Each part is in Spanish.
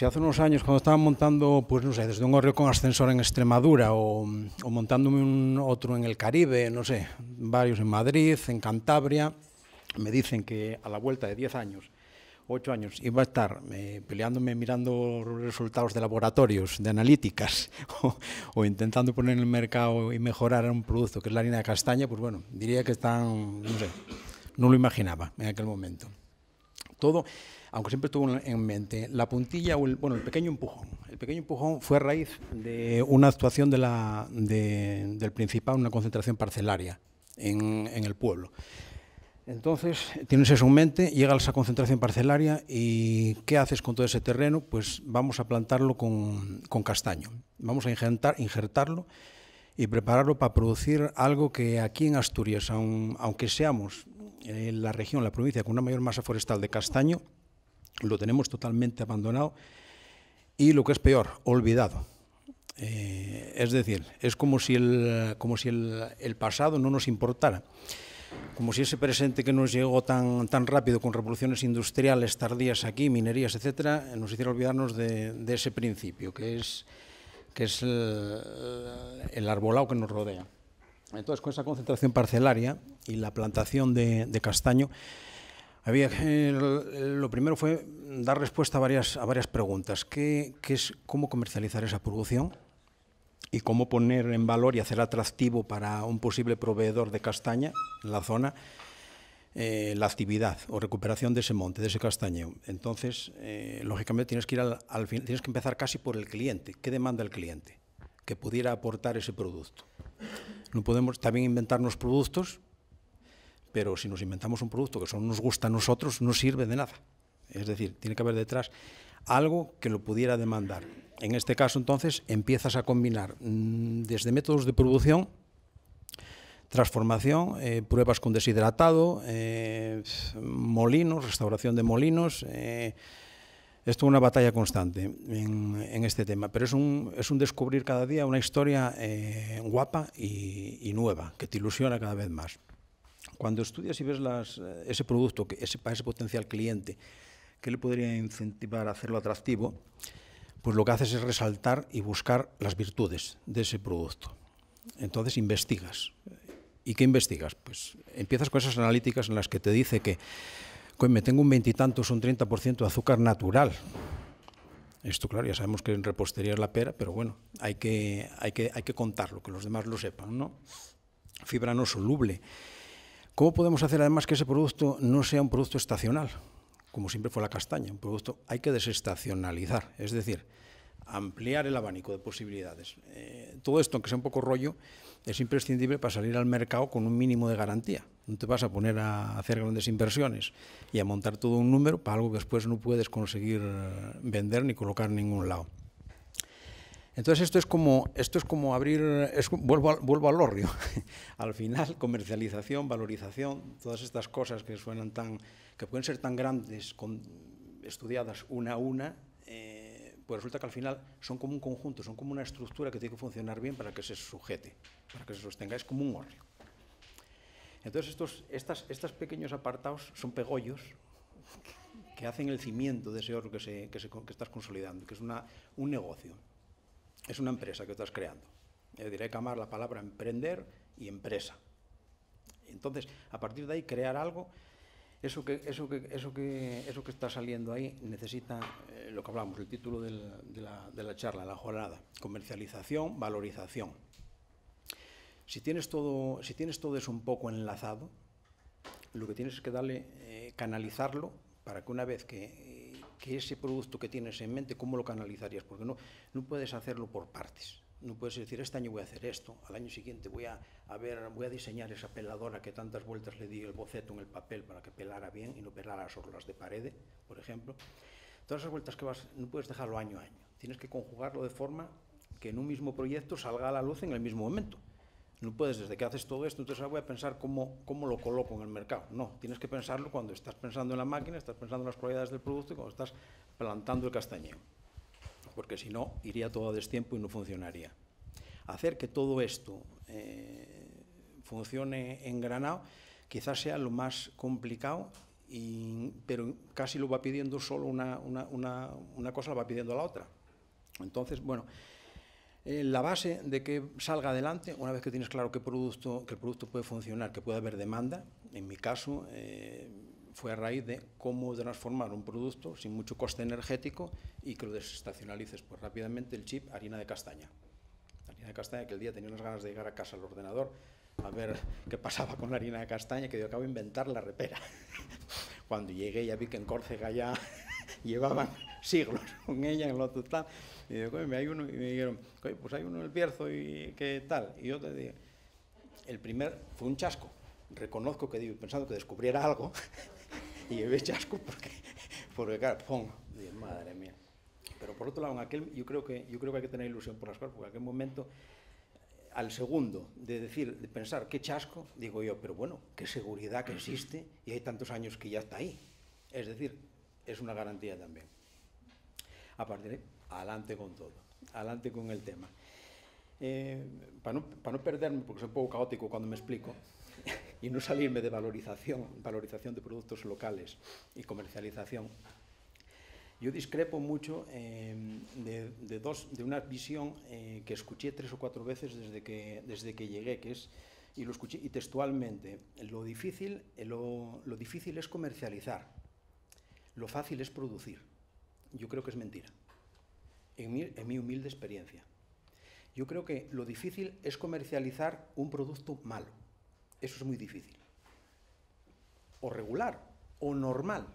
Si hace unos años cuando estaba montando, pues no sé, desde un horreo con ascensor en Extremadura o, montándome un, otro en el Caribe, no sé, varios en Madrid, en Cantabria, me dicen que a la vuelta de 10 años, 8 años, iba a estar eh, peleándome mirando resultados de laboratorios, de analíticas, o, o, intentando poner en el mercado y mejorar un producto que es la harina de castaña, pues bueno, diría que están, no sé, no lo imaginaba en aquel momento todo, aunque siempre estuvo en mente, la puntilla o el, bueno, el pequeño empujón. El pequeño empujón fue a raíz de una actuación del principal... una concentración parcelaria en, el pueblo. Entonces, tienes eso en mente, llega esa concentración parcelaria y ¿qué haces con todo ese terreno? Pues vamos a plantarlo con, castaño, vamos a injertarlo y prepararlo para producir algo que aquí en Asturias, aunque seamos la región, la provincia con una mayor masa forestal de castaño, lo tenemos totalmente abandonado y lo que es peor, olvidado. Eh, es decir, es como si, el, como si el, pasado no nos importara, como si ese presente que nos llegó tan, tan rápido con revoluciones industriales tardías aquí, minerías, etcétera, nos hiciera olvidarnos de, ese principio, que es, que es el arbolado que nos rodea. Entonces, con esa concentración parcelaria y la plantación de, castaño, lo primero fue dar respuesta a varias, preguntas. ¿Qué, es, ¿Cómo comercializar esa producción? y cómo poner en valor y hacer atractivo para un posible proveedor de castaña en la zona eh, la actividad o recuperación de ese monte, de ese castaño. Entonces, eh, lógicamente tienes que tienes que empezar casi por el cliente. ¿Qué demanda el cliente que pudiera aportar ese producto? No podemos también inventarnos productos, pero si nos inventamos un producto que solo nos gusta a nosotros, no sirve de nada. Es decir, tiene que haber detrás algo que lo pudiera demandar. En este caso, entonces, empiezas a combinar mm, desde métodos de producción, transformación, eh, pruebas con deshidratado, eh, molinos, restauración de molinos. Eh, esto es una batalla constante en, este tema, pero es un, es un, descubrir cada día una historia eh, guapa y, nueva, que te ilusiona cada vez más. Cuando estudias y ves las, eh, ese producto, que ese, para ese potencial cliente, ¿qué le podría incentivar a hacerlo atractivo? Pues lo que haces es resaltar y buscar las virtudes de ese producto. Entonces investigas. ¿Y qué investigas? Pues empiezas con esas analíticas en las que te dice que me tengo un veintitantos o un 30% de azúcar natural. Esto, claro, ya sabemos que en repostería es la pera, pero bueno, hay que, hay que, hay que contarlo, que los demás lo sepan, ¿no? Fibra no soluble. ¿Cómo podemos hacer además que ese producto no sea un producto estacional? Como siempre fue la castaña, un producto hay que desestacionalizar, es decir, ampliar el abanico de posibilidades. Eh, todo esto, aunque sea un poco rollo, es imprescindible para salir al mercado con un mínimo de garantía. No te vas a poner a hacer grandes inversiones y a montar todo un número para algo que después no puedes conseguir eh, vender ni colocar en ningún lado. Entonces esto es como, esto es como abrir, vuelvo, al, vuelvo al orrio. al final, comercialización, valorización, todas estas cosas que suenan tan, que pueden ser tan grandes, con, estudiadas una a una, eh, pues resulta que al final son como un conjunto, son como una estructura que tiene que funcionar bien para que se sujete, para que se sostenga, es como un orrio. Entonces, estos pequeños apartados son pegollos que hacen el cimiento de ese oro que, estás consolidando, que es un negocio, es una empresa que estás creando. Yo eh, diré que amar la palabra emprender y empresa. Entonces, a partir de ahí, crear algo, eso que, está saliendo ahí necesita eh, lo que hablamos, el título de, la, de la charla, la jornada, comercialización, valorización. Si tienes todo, si tienes todo eso un poco enlazado, lo que tienes es que darle, eh, canalizarlo para que una vez que, ese producto que tienes en mente, ¿cómo lo canalizarías? Porque no, no puedes hacerlo por partes. No puedes decir, este año voy a hacer esto, al año siguiente voy a, ver, voy a diseñar esa peladora que tantas vueltas le di el boceto en el papel para que pelara bien y no pelara las las de pared, por ejemplo. Todas esas vueltas que vas, no puedes dejarlo año a año. Tienes que conjugarlo de forma que en un mismo proyecto salga a la luz en el mismo momento. No puedes, desde que haces todo esto, entonces voy a pensar cómo, lo coloco en el mercado. No, tienes que pensarlo cuando estás pensando en la máquina, estás pensando en las cualidades del producto y cuando estás plantando el castañeo. Porque si no, iría todo a destiempo y no funcionaría. Hacer que todo esto eh, funcione en Granado quizás sea lo más complicado pero casi lo va pidiendo solo una, una, cosa, la va pidiendo la otra. Entonces, bueno, eh, la base de que salga adelante, una vez que tienes claro qué producto, que el producto puede funcionar, que puede haber demanda, en mi caso eh, fue a raíz de cómo transformar un producto sin mucho coste energético y que lo desestacionalices pues, rápidamente el chip harina de castaña. Harina de castaña que el día tenía unas ganas de llegar a casa al ordenador a ver qué pasaba con la harina de castaña, que yo acabo de inventar la repera. Cuando llegué ya vi que en Córcega ya llevaban siglos con ella en lo total. Y digo, hay uno, y me dijeron, pues hay uno en el Bierzo y qué tal. Y yo te dije, el primer fue un chasco. Reconozco que digo, pensando que descubriera algo, y llevé chasco porque, porque claro, ¡pum! madre mía. Pero por otro lado, en aquel, yo, creo que, yo creo que hay que tener ilusión por las cosas, porque en aquel momento al segundo de decir, de pensar qué chasco, digo yo, pero bueno, qué seguridad que existe y hay tantos años que ya está ahí. Es decir, es una garantía también a partir de adelante con todo, adelante con el tema. Eh, para, no, perderme, porque soy un poco caótico cuando me explico, y no salirme de valorización, valorización de productos locales y comercialización, yo discrepo mucho em, de, dos, de una visión eh, que escuché tres o cuatro veces desde que, desde que llegué, que es, y lo escuché y textualmente, lo difícil, lo difícil es comercializar, lo fácil es producir yo creo que es mentira, en mi, humilde experiencia. Yo creo que lo difícil es comercializar un producto malo. Eso es muy difícil. O regular, o normal.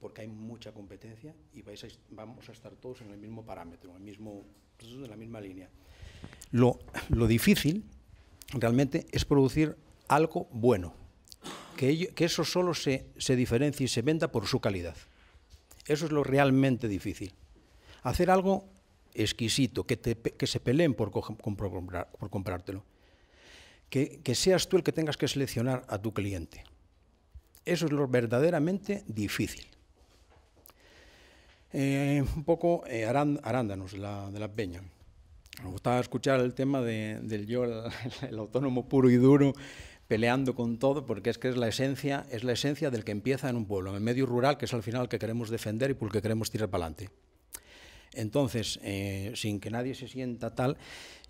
Porque hay mucha competencia y vais vamos a estar todos en el mismo parámetro, en, el mismo, en la misma línea. Lo, difícil realmente es producir algo bueno. Que, eso solo se, se diferencie y se venda por su calidad. Eso es lo realmente difícil. Hacer algo exquisito, que, que se peleen por, por, comprártelo. Que, seas tú el que tengas que seleccionar a tu cliente. Eso es lo verdaderamente difícil. Eh, un poco eh, Arándanos, de la Peña. Me gustaba escuchar el tema del yo, el, autónomo puro y duro, peleando con todo, porque es que es la esencia, es la esencia del que empieza en un pueblo, en el medio rural, que es al final el que queremos defender y por el que queremos tirar para adelante. Entonces, eh, sin que nadie se sienta tal,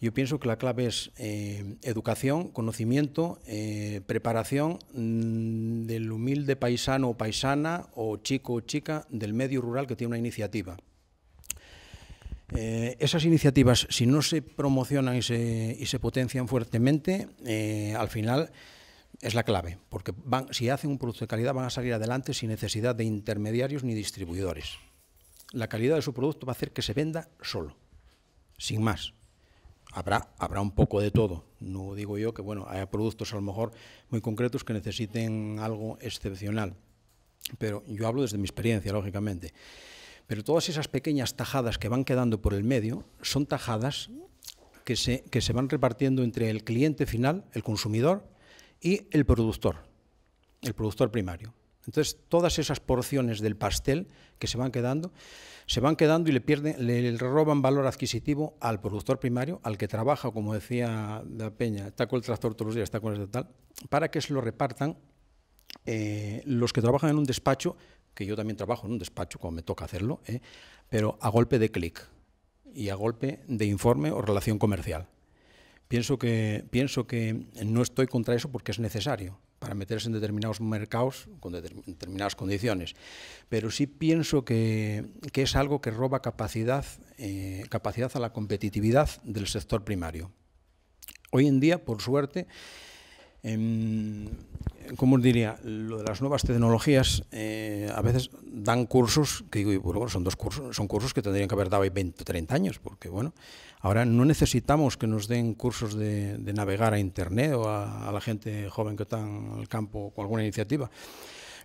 yo pienso que la clave es eh, educación, conocimiento, eh, preparación mm, del humilde paisano o paisana o chico o chica del medio rural que tiene una iniciativa. Eh, esas iniciativas, si no se promocionan y se, potencian fuertemente, eh, al final es la clave, porque si hacen un producto de calidad van a salir adelante sin necesidad de intermediarios ni distribuidores. La calidad de su producto va a hacer que se venda solo, sin más. Habrá, habrá un poco de todo. No digo yo que bueno, haya productos a lo mejor muy concretos que necesiten algo excepcional, pero yo hablo desde mi experiencia, lógicamente. Pero todas esas pequeñas tajadas que van quedando por el medio son tajadas que se, que se van repartiendo entre el cliente final, el consumidor, y el productor, el productor primario. Entonces, todas esas porciones del pastel que se van quedando, se van quedando y le, pierden, le roban valor adquisitivo al productor primario, al que trabaja, como decía la Peña, está con el tractor todos los días, está con el tal, para que se lo repartan eh, los que trabajan en un despacho, que yo también trabajo en un despacho cuando me toca hacerlo, eh, pero a golpe de clic y a golpe de informe o relación comercial. Pienso que, pienso que no estoy contra eso porque es necesario para meterse en determinados mercados con determinadas condiciones. Pero sí pienso que, es algo que roba capacidad, eh, capacidad a la competitividad del sector primario. Hoy en día, por suerte, eh, ¿cómo diría? Lo de las nuevas tecnologías, eh, a veces dan cursos, que digo, son dos cursos, son cursos que tendrían que haber dado 20 o 30 años, porque bueno, ahora no necesitamos que nos den cursos de, navegar a internet o a, la gente joven que está en el campo con alguna iniciativa.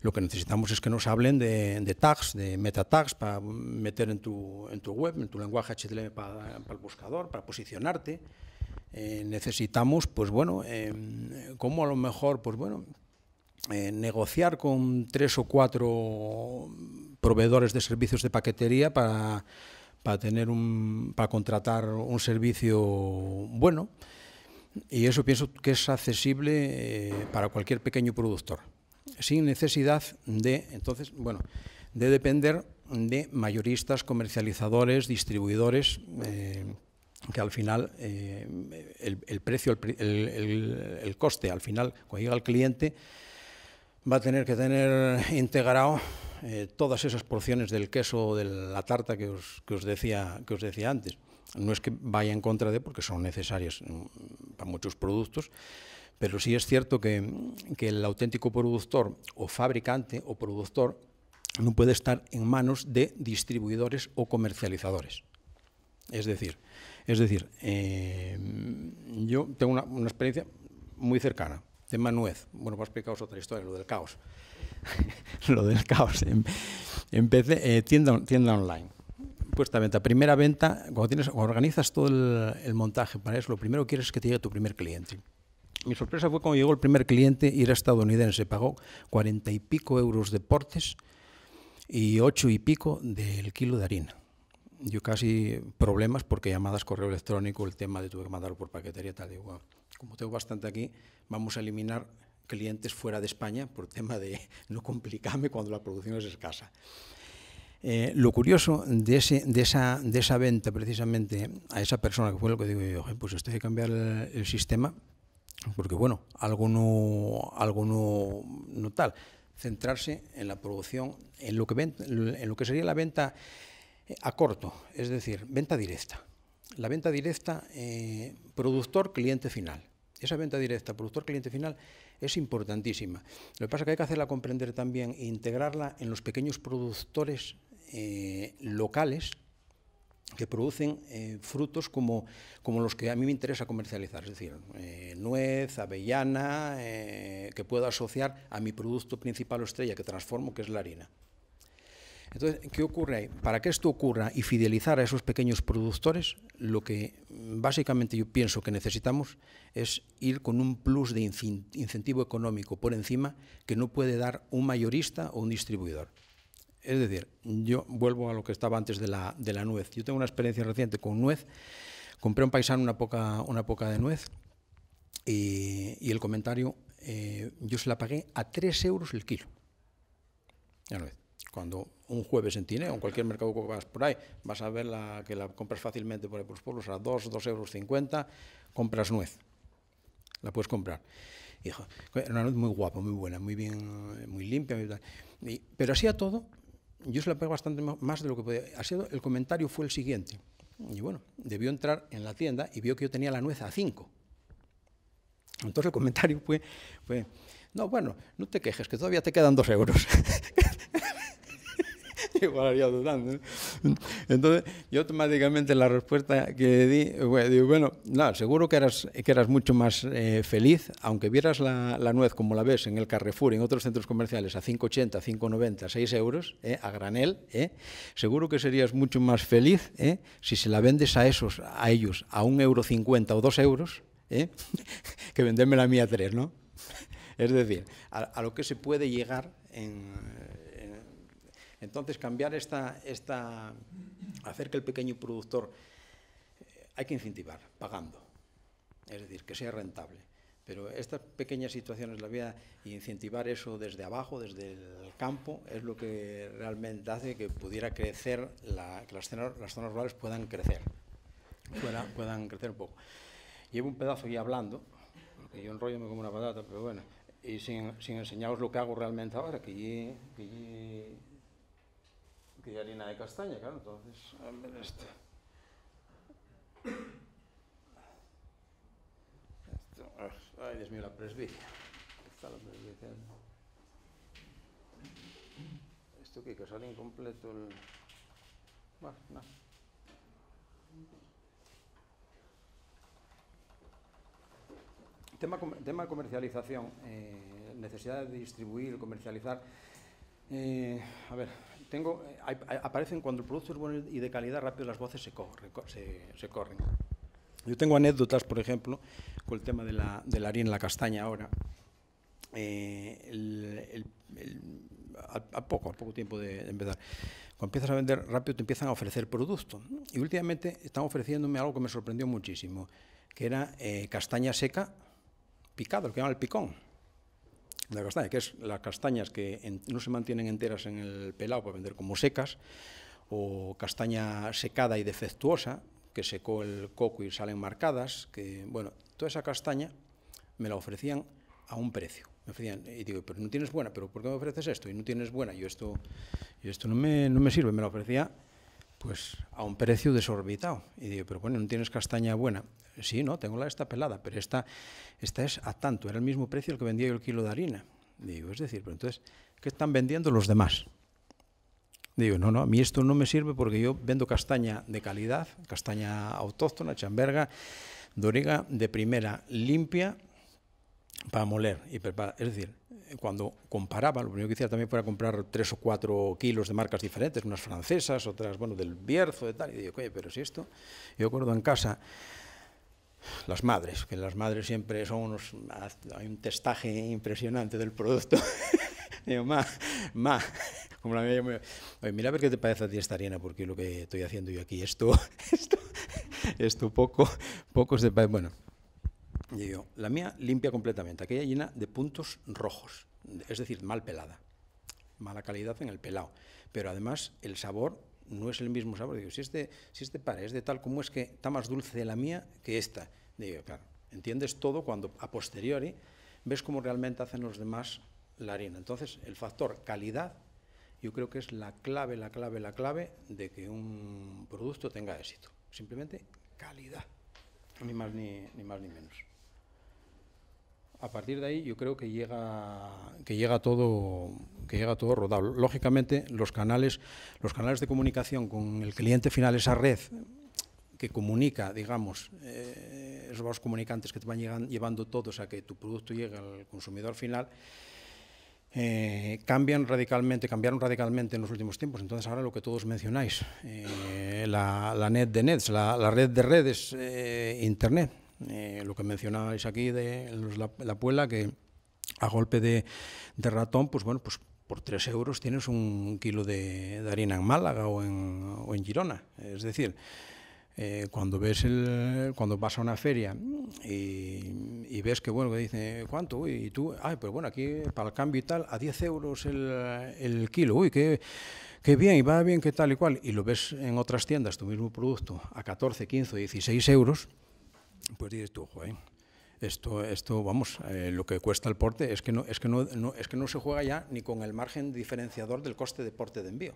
Lo que necesitamos es que nos hablen de, tags, de meta tags para meter en tu, en tu web, en tu lenguaje HTML para, para el buscador, para posicionarte. Eh, necesitamos, pues bueno, eh, cómo a lo mejor, pues bueno, eh, negociar con tres o cuatro proveedores de servicios de paquetería para, para tener un, para contratar un servicio bueno. Y eso pienso que es accesible eh, para cualquier pequeño productor, sin necesidad de, entonces, bueno, de depender de mayoristas, comercializadores, distribuidores que al final eh, el, precio, el, coste, al final, cuando llega el cliente, va a tener que tener integrado eh, todas esas porciones del queso o de la tarta que os, decía, que os decía antes. No es que vaya en contra de, porque son necesarias mm, para muchos productos, pero sí es cierto que, el auténtico productor o fabricante o productor no puede estar en manos de distribuidores o comercializadores. Es decir, es decir eh, yo tengo una, experiencia muy cercana, de Manuez, Bueno, voy pues a explicaros otra historia, lo del caos. lo del caos. Em, empecé eh, tienda, tienda online. Puesta venta, primera venta, cuando, tienes, organizas todo el, montaje para eso, lo primero que quieres es que te llegue tu primer cliente. Mi sorpresa fue cuando llegó el primer cliente y era estadounidense, pagó cuarenta y pico euros de portes y ocho y pico del kilo de harina yo casi problemas porque llamadas, correo electrónico, el tema de tuve que mandarlo por paquetería, tal. y como tengo bastante aquí, vamos a eliminar clientes fuera de España por tema de no complicarme cuando la producción es escasa. Eh, lo curioso de, ese, de, esa, de esa venta precisamente a esa persona, que fue lo que digo yo, pues estoy de cambiar el, sistema, porque bueno, algo, no, algo no, tal. Centrarse en la producción, en lo, que en lo que sería la venta a corto, es decir, venta directa. La venta directa eh, productor-cliente final. Esa venta directa productor-cliente final es importantísima. Lo que pasa es que hay que hacerla comprender también e integrarla en los pequeños productores eh, locales que producen eh, frutos como, los que a mí me interesa comercializar, es decir, nuez, avellana, que puedo asociar a mi producto principal o estrella que transformo, que es la harina. Entonces, ¿qué ocurre ahí? Para que esto ocurra y fidelizar a esos pequeños productores, lo que básicamente yo pienso que necesitamos es ir con un plus de incentivo económico por encima que no puede dar un mayorista o un distribuidor. Es decir, yo vuelvo a lo que estaba antes de la, nuez. Yo tengo una experiencia reciente con nuez. Compré un paisano una poca, de nuez y, el comentario, eh, yo se la pagué a 3 euros el kilo. La nuez cuando un jueves en Tineo, en cualquier mercado que vas por ahí, vas a ver la, que la compras fácilmente por ahí por los pueblos a 2, 2,50 euros, compras nuez. La puedes comprar. era una nuez muy guapa, muy buena, muy bien, muy limpia. pero así a todo, yo se la pego bastante más de lo que podía. el comentario fue el siguiente. Y bueno, debió entrar en la tienda y vio que yo tenía la nuez a 5. Entonces el comentario fue, fue, no, bueno, no te quejes, que todavía te quedan 2 euros. igual haría dudando. Entonces, yo automáticamente la respuesta que di, bueno, digo, bueno, seguro que eras, que eras mucho más eh, feliz, aunque vieras la, nuez como la ves en el Carrefour y en otros centros comerciales a 5,80, 5,90, 6 euros, eh, a granel, eh, seguro que serías mucho más feliz si se la vendes a esos, a ellos, a 1,50 euro o 2 euros, que venderme la mía a 3, ¿no? Es decir, a lo que se puede llegar en entonces, cambiar esta, esta, hacer que el pequeño productor, eh, hay que incentivar, pagando, es decir, que sea rentable. Pero estas pequeñas situaciones, la vida, incentivar eso desde abajo, desde el campo, es lo que realmente hace que pudiera crecer, la, que las zonas, rurales puedan crecer, puedan, crecer un poco. Llevo un pedazo ya hablando, porque yo enrollo me como una patata, pero bueno, y sin, sin enseñaros lo que hago realmente ahora, que, que harina de castaña, claro, entonces... A ver este... esto. Ah, ay, Dios mío, la presbicia. Está la presbicia. Esto que, que sale incompleto el... Bueno, no. Tema, tema comercialización, eh, necesidad de distribuir, comercializar. Eh, a ver, tengo, eh, aparecen cuando el producto es bueno y de calidad, rápido las voces se, corren. Se, Yo tengo anécdotas, por ejemplo, con el tema de la, harina en la castaña ahora. Eh, a poco, poco tiempo de, empezar. Cuando empiezas a vender rápido te empiezan a ofrecer producto. Y últimamente están ofreciéndome algo que me sorprendió muchísimo, que era eh, castaña seca picada, lo que llaman el picón la castaña, que es las castañas que no se mantienen enteras en el pelado para vender como secas, o castaña secada y defectuosa, que secó el coco y salen marcadas, que, bueno, toda esa castaña me la ofrecían a un precio. Me ofrecían, y digo, pero no tienes buena, pero ¿por qué me ofreces esto? Y no tienes buena, y esto, esto no, me, no me sirve, me la ofrecía pues a un precio desorbitado. Y digo, pero bueno, no tienes castaña buena. Sí, no, tengo la esta pelada, pero esta, esta es a tanto, era el mismo precio el que vendía yo el kilo de harina. Digo, es decir, pero entonces, ¿qué están vendiendo los demás? Digo, no, no, a mí esto no me sirve porque yo vendo castaña de calidad, castaña autóctona, chamberga, doriga de primera, limpia, para moler y preparar. Es decir, cuando comparaba, lo primero que hacía también fue comprar tres o cuatro kilos de marcas diferentes, unas francesas, otras, bueno, del Bierzo, de tal, y digo, oye, pero si esto, yo acuerdo en casa, las madres, que las madres siempre son unos, hay un testaje impresionante del producto. digo, ma, ma, como la mía, oye, mira a ver qué te parece a ti esta arena, porque lo que estoy haciendo yo aquí, esto, esto, esto poco, poco se parece, bueno, la mía limpia completamente, aquella llena de puntos rojos, es decir, mal pelada. Mala calidad en el pelado. Pero además el sabor no es el mismo sabor. Digo, si este, si este par es de tal como es que está más dulce la mía que esta. Digo, claro, entiendes todo cuando a posteriori ves cómo realmente hacen los demás la harina. Entonces, el factor calidad yo creo que es la clave, la clave, la clave de que un producto tenga éxito. Simplemente calidad. Ni más ni, ni, más, ni menos a partir de ahí yo creo que llega que llega todo que llega todo rodado. Lógicamente los canales los canales de comunicación con el cliente final esa red que comunica, digamos, eh, esos comunicantes que te van llevando todos a que tu producto llegue al consumidor final, eh, cambian radicalmente, cambiaron radicalmente en los últimos tiempos. Entonces ahora lo que todos mencionáis, eh, la, net de nets, la red de redes, Internet, eh, lo que mencionabais aquí de la, puela, que a golpe de, ratón, pues bueno, pues por tres euros tienes un kilo de, harina en Málaga o en, Girona. Es decir, eh, cuando ves el, cuando vas a una feria y, ves que bueno que dice cuánto y tú ay pues bueno aquí para el cambio y tal a 10 euros el, kilo uy qué, bien y va bien qué tal y cual y lo ves en otras tiendas tu mismo producto a 14 15 16 euros pues dices tú, esto, esto vamos, eh, lo que cuesta el porte es que, no, es, que no, es que no se juega ya ni con el margen diferenciador del coste de porte de envío.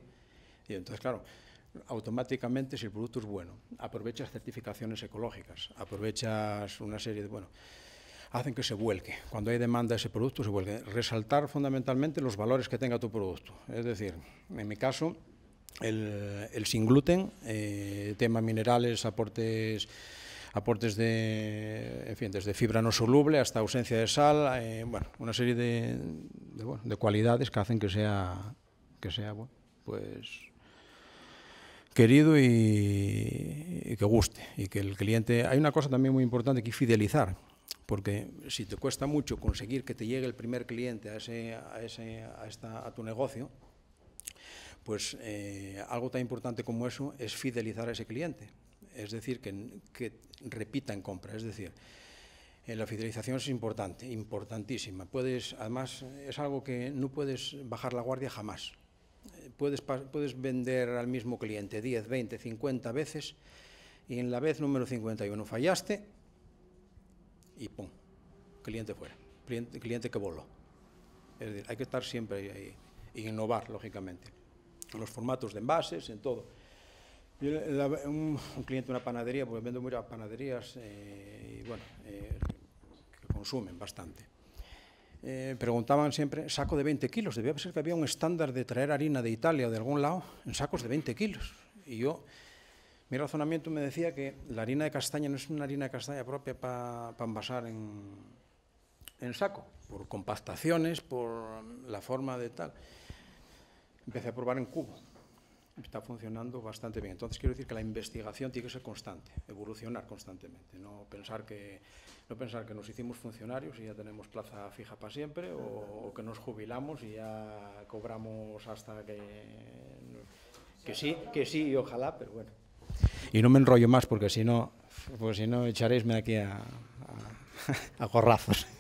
Y entonces, claro, automáticamente si el producto es bueno, aprovechas certificaciones ecológicas, aprovechas una serie de, bueno, hacen que se vuelque. Cuando hay demanda de ese producto, se vuelque. Resaltar fundamentalmente los valores que tenga tu producto. Es decir, en mi caso, el, sin gluten, eh, tema minerales, aportes aportes de, en fin, desde fibra no soluble hasta ausencia de sal, eh, bueno, una serie de, cualidades que hacen que sea, que sea bueno, pues querido y, que guste y que el cliente... Hay una cosa también muy importante que fidelizar, porque si te cuesta mucho conseguir que te llegue el primer cliente a, ese, a, ese, a, tu negocio, pues eh, algo tan importante como eso es fidelizar a ese cliente es decir, que, que en compra, es decir, eh, la fidelización es importante, importantísima. Puedes, además, es algo que no puedes bajar la guardia jamás. Eh, puedes, vender al mismo cliente 10, 20, 50 veces y en la vez número 51 fallaste y ¡pum! Cliente fuera, cliente, cliente que voló. Es decir, hay que estar siempre ahí, e innovar, lógicamente. En los formatos de envases, en todo. Yo, un, cliente de una panadería, porque vendo muchas panaderías eh, y bueno, eh, que consumen bastante. Eh, preguntaban siempre, saco de 20 kilos, debía ser que había un estándar de traer harina de Italia o de algún lado en sacos de 20 kilos. Y yo, mi razonamiento me decía que la harina de castaña no es una harina de castaña propia para envasar en, en saco, por compactaciones, por la forma de tal. Empecé a probar en cubo está funcionando bastante bien. Entonces quiero decir que la investigación tiene que ser constante, evolucionar constantemente, no pensar que, no pensar que nos hicimos funcionarios y ya tenemos plaza fija para siempre o, que nos jubilamos y ya cobramos hasta que, que sí, que sí ojalá, pero bueno. Y no me enrollo más porque si no, pues si no echaréisme aquí a, a, a gorrazos.